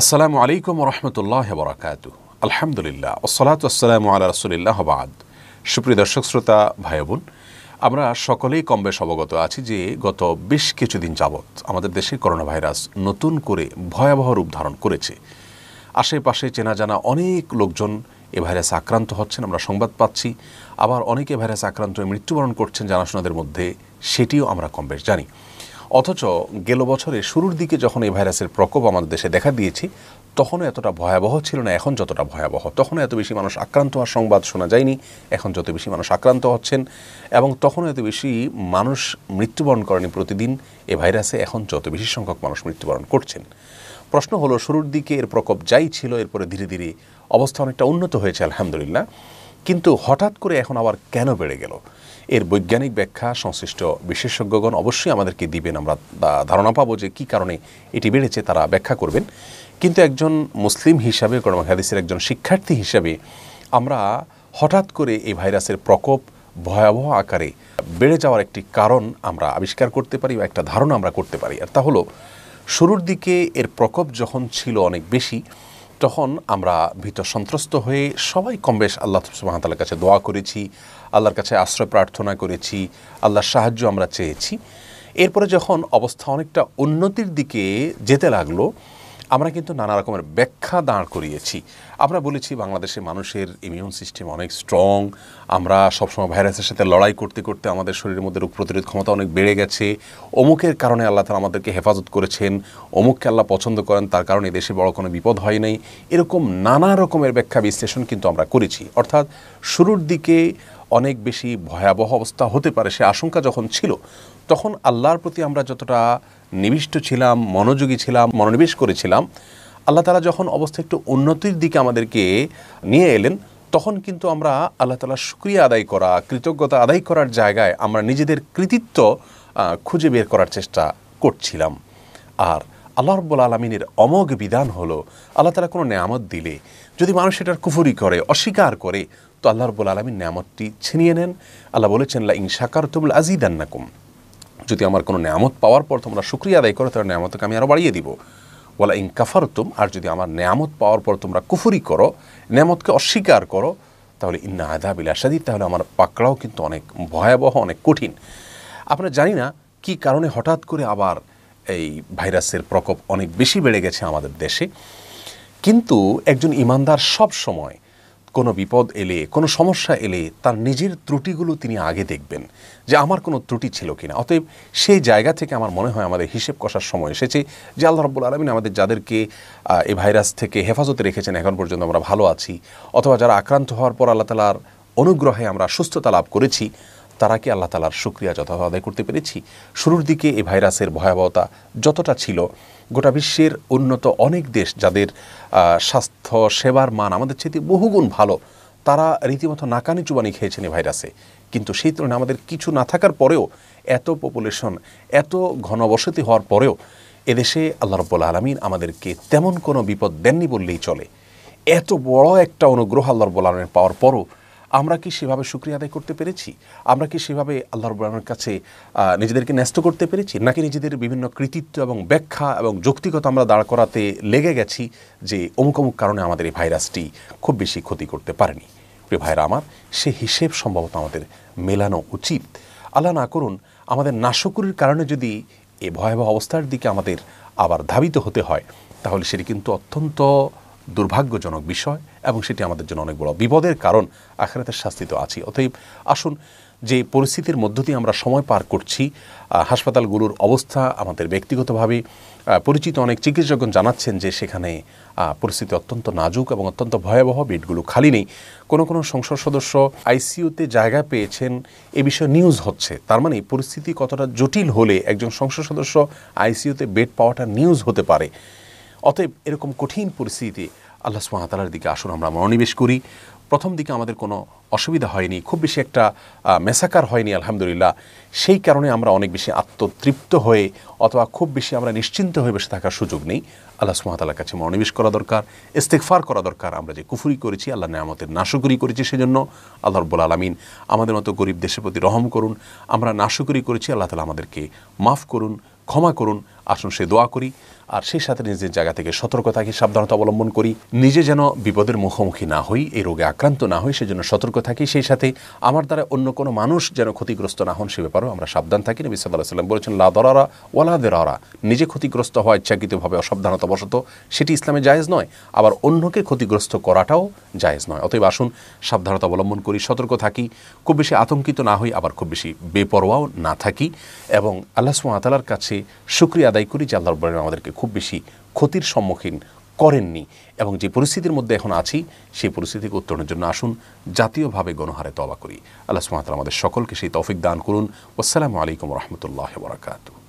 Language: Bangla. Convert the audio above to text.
আসসালামু আলাইকুম রহমতুল্লাহ বরাকাত আলহামদুলিল্লাহ ওসলাত আসসালামু আল্লাহ রসুলিল্লাহ বাদ সুপ্রিয় দর্শক শ্রোতা ভাই বোন আমরা সকলেই কম বেশ অবগত আছি যে গত বেশ কিছুদিন যাবৎ আমাদের দেশে করোনা ভাইরাস নতুন করে ভয়াবহ রূপ ধারণ করেছে আশেপাশে চেনা জানা অনেক লোকজন এ ভাইরাসে আক্রান্ত হচ্ছেন আমরা সংবাদ পাচ্ছি আবার অনেকে ভাইরাসে আক্রান্ত হয়ে মৃত্যুবরণ করছেন জানাশোনাদের মধ্যে সেটিও আমরা কম বেশ জানি অথচ গেল বছরের শুরুর দিকে যখন এই ভাইরাসের প্রকোপ আমাদের দেশে দেখা দিয়েছি তখনও এতটা ভয়াবহ ছিল না এখন যতটা ভয়াবহ তখনও এত বেশি মানুষ আক্রান্ত হওয়ার সংবাদ শোনা যায়নি এখন যত বেশি মানুষ আক্রান্ত হচ্ছেন এবং তখনও এত বেশি মানুষ মৃত্যুবরণ করেনি প্রতিদিন এ ভাইরাসে এখন যত বেশি সংখ্যক মানুষ মৃত্যুবরণ করছেন প্রশ্ন হলো শুরুর দিকে এর প্রকোপ যাই ছিল এরপরে ধীরে ধীরে অবস্থা অনেকটা উন্নত হয়েছে আলহামদুলিল্লাহ কিন্তু হঠাৎ করে এখন আবার কেন বেড়ে গেল এর বৈজ্ঞানিক ব্যাখ্যা সংশ্লিষ্ট বিশেষজ্ঞগণ অবশ্যই আমাদেরকে দিবেন আমরা ধারণা পাবো যে কি কারণে এটি বেড়েছে তারা ব্যাখ্যা করবেন কিন্তু একজন মুসলিম হিসাবে কর্ম হাদিসের একজন শিক্ষার্থী হিসাবে আমরা হঠাৎ করে এই ভাইরাসের প্রকোপ ভয়াবহ আকারে বেড়ে যাওয়ার একটি কারণ আমরা আবিষ্কার করতে পারি বা একটা ধারণা আমরা করতে পারি আর তা হলো শুরুর দিকে এর প্রকোপ যখন ছিল অনেক বেশি তখন আমরা ভীত সন্ত্রস্ত হয়ে সবাই কম বেশ আল্লাহ সুবাহতালার কাছে দোয়া করেছি আল্লাহর কাছে আশ্রয় প্রার্থনা করেছি আল্লাহর সাহায্য আমরা চেয়েছি এরপরে যখন অবস্থা অনেকটা উন্নতির দিকে যেতে লাগলো আমরা কিন্তু নানা রকমের ব্যাখ্যা দাঁড় করিয়েছি আমরা বলেছি বাংলাদেশের মানুষের ইমিউন সিস্টেম অনেক স্ট্রং আমরা সবসময় ভাইরাসের সাথে লড়াই করতে করতে আমাদের শরীরের মধ্যে রোগ প্রতিরোধ ক্ষমতা অনেক বেড়ে গেছে অমুকের কারণে আল্লাহ তালা আমাদেরকে হেফাজত করেছেন অমুককে আল্লাহ পছন্দ করেন তার কারণে দেশে বড় কোনো বিপদ হয় নাই এরকম নানা রকমের ব্যাখ্যা বিশ্লেষণ কিন্তু আমরা করেছি অর্থাৎ শুরুর দিকে অনেক বেশি ভয়াবহ অবস্থা হতে পারে সে আশঙ্কা যখন ছিল তখন আল্লাহর প্রতি আমরা যতটা নিবিষ্ট ছিলাম মনোযোগী ছিলাম মনোনিবেশ করেছিলাম আল্লাহ তালা যখন অবস্থা একটু উন্নতির দিকে আমাদেরকে নিয়ে এলেন তখন কিন্তু আমরা আল্লাহ তালা সুক্রিয়া আদায় করা কৃতজ্ঞতা আদায় করার জায়গায় আমরা নিজেদের কৃতিত্ব খুঁজে বের করার চেষ্টা করছিলাম আর আল্লাহ রব্বুল আলমিনের অমোঘ বিধান হলো আল্লাহ তালা কোনো নেয়ামত দিলে যদি মানুষ এটার কুফুরি করে অস্বীকার করে তো আল্লাহ রব্বুল আলমী নিয়ামতটি ছিনিয়ে নেন আল্লাহ বলেছেন লা ইংশাকার তুমুল আজিদান্নাকুম যদি আমার কোনো নিয়ামত পাওয়ার পর তোমরা শুক্রিয়া আদায় করো তাহলে নিয়ামতকে আমি আরও বাড়িয়ে দিব ওলা ইং কাফারতুম আর যদি আমার নামত পাওয়ার পর তোমরা কুফুরি করো নামতকে অস্বীকার করো তাহলে ইন্না আদা বিলাসাদি তাহলে আমার পাকড়াও কিন্তু অনেক ভয়াবহ অনেক কঠিন আপনারা জানি না কি কারণে হঠাৎ করে আবার এই ভাইরাসের প্রকোপ অনেক বেশি বেড়ে গেছে আমাদের দেশে কিন্তু একজন ইমানদার সব সময় কোনো বিপদ এলে কোনো সমস্যা এলে তার নিজের ত্রুটিগুলো তিনি আগে দেখবেন যে আমার কোনো ত্রুটি ছিল কিনা অতএব সেই জায়গা থেকে আমার মনে হয় আমাদের হিসেব কষার সময় এসেছে যে আল্লাহ রব্বুল আলমিন আমাদের যাদেরকে এই ভাইরাস থেকে হেফাজতে রেখেছেন এখন পর্যন্ত আমরা ভালো আছি অথবা যারা আক্রান্ত হওয়ার পর আল্লাহ তালার অনুগ্রহে আমরা সুস্থতা লাভ করেছি তারা কি আল্লাহ তালার সুক্রিয়া যথাযথ আদায় করতে পেরেছি শুরুর দিকে এই ভাইরাসের ভয়াবহতা যতটা ছিল গোটা বিশ্বের উন্নত অনেক দেশ যাদের স্বাস্থ্য সেবার মান আমাদের চেয়ে বহুগুণ ভালো তারা রীতিমতো নাকানি চুবানি খেয়েছেন এই ভাইরাসে কিন্তু সেই তুলনায় আমাদের কিছু না থাকার পরেও এত পপুলেশন এত ঘনবসতি হওয়ার পরেও এদেশে আল্লাহ রব্বুল আলমিন আমাদেরকে তেমন কোনো বিপদ দেননি বললেই চলে এত বড় একটা অনুগ্রহ আল্লাহ রব্বুল আলমের পাওয়ার পরও আমরা কি সেভাবে সুক্রিয়া আদায় করতে পেরেছি আমরা কি সেভাবে আল্লাহ রবুল্লাহর কাছে নিজেদেরকে ন্যস্ত করতে পেরেছি নাকি নিজেদের বিভিন্ন কৃতিত্ব এবং ব্যাখ্যা এবং যৌক্তিকতা আমরা দাঁড় করাতে লেগে গেছি যে অমুক অমুক কারণে আমাদের এই ভাইরাসটি খুব বেশি ক্ষতি করতে পারেনি প্রিয় ভাইরা আমার সে হিসেব সম্ভবত আমাদের মেলানো উচিত আল্লাহ না করুন আমাদের নাশকুরির কারণে যদি এ ভয়াবহ অবস্থার দিকে আমাদের আবার ধাবিত হতে হয় তাহলে সেটি কিন্তু অত্যন্ত দুর্ভাগ্যজনক বিষয় এবং সেটি আমাদের জন্য অনেক বড় বিপদের কারণ আখেরাতের শাস্তি তো আছি অতএব আসুন যে পরিস্থিতির মধ্য দিয়ে আমরা সময় পার করছি হাসপাতালগুলোর অবস্থা আমাদের ব্যক্তিগতভাবে পরিচিত অনেক চিকিৎসকগণ জানাচ্ছেন যে সেখানে পরিস্থিতি অত্যন্ত নাজুক এবং অত্যন্ত ভয়াবহ বেডগুলো খালি নেই কোনো কোনো সংসদ সদস্য আইসিইউতে জায়গা পেয়েছেন এ বিষয়ে নিউজ হচ্ছে তার মানে পরিস্থিতি কতটা জটিল হলে একজন সংসদ সদস্য আইসিইউতে বেড পাওয়াটা নিউজ হতে পারে অতএব এরকম কঠিন পরিস্থিতি আল্লাহ সুহামতালার দিকে আসুন আমরা মনোনিবেশ করি প্রথম দিকে আমাদের কোনো অসুবিধা হয়নি খুব বেশি একটা মেসাকার হয়নি আলহামদুলিল্লাহ সেই কারণে আমরা অনেক বেশি আত্মতৃপ্ত হয়ে অথবা খুব বেশি আমরা নিশ্চিন্ত হয়ে বসে থাকার সুযোগ নেই আল্লাহ সুমাতালার কাছে মনোনিবেশ করা দরকার ইস্তেকফার করা দরকার আমরা যে কুফুরি করেছি আল্লাহ নামতের নাশুকুরি করেছি সেজন্য আল্লাহ রব্বুল আলমিন আমাদের মতো গরিব দেশের প্রতি রহম করুন আমরা নাশুকুরি করেছি আল্লাহ তালা আমাদেরকে মাফ করুন ক্ষমা করুন আসুন সে দোয়া করি আর সেই সাথে নিজের জায়গা থেকে সতর্ক থাকি সাবধানতা অবলম্বন করি নিজে যেন বিপদের মুখোমুখি না হই এই রোগে আক্রান্ত না হই সেজন্য সতর্ক থাকি সেই সাথে আমার দ্বারা অন্য কোনো মানুষ যেন ক্ষতিগ্রস্ত না হন সে ব্যাপারেও আমরা সাবধান থাকি নবী সাল্লাহ সাল্লাম বলেছেন লাদরারা ওয়ালাদেরারা নিজে ক্ষতিগ্রস্ত হওয়া ইচ্ছাকৃতভাবে অসাবধানতাবশত সেটি ইসলামে জায়েজ নয় আবার অন্যকে ক্ষতিগ্রস্ত করাটাও জায়েজ নয় অতএব আসুন সাবধানতা অবলম্বন করি সতর্ক থাকি খুব বেশি আতঙ্কিত না হই আবার খুব বেশি বেপরোয়াও না থাকি এবং আল্লাহ সুমাতালার কাছে সুক্রিয়া আদায় আদায় করি যে আল্লাহ রব্বুল আমাদেরকে খুব বেশি ক্ষতির সম্মুখীন করেননি এবং যে পরিস্থিতির মধ্যে এখন আছি সেই পরিস্থিতিকে উত্তরণের জন্য আসুন জাতীয়ভাবে গণহারে তবা করি আল্লাহ সুমাত আমাদের সকলকে সেই তৌফিক দান করুন আসসালামু আলাইকুম রহমতুল্লাহ বরাকাতু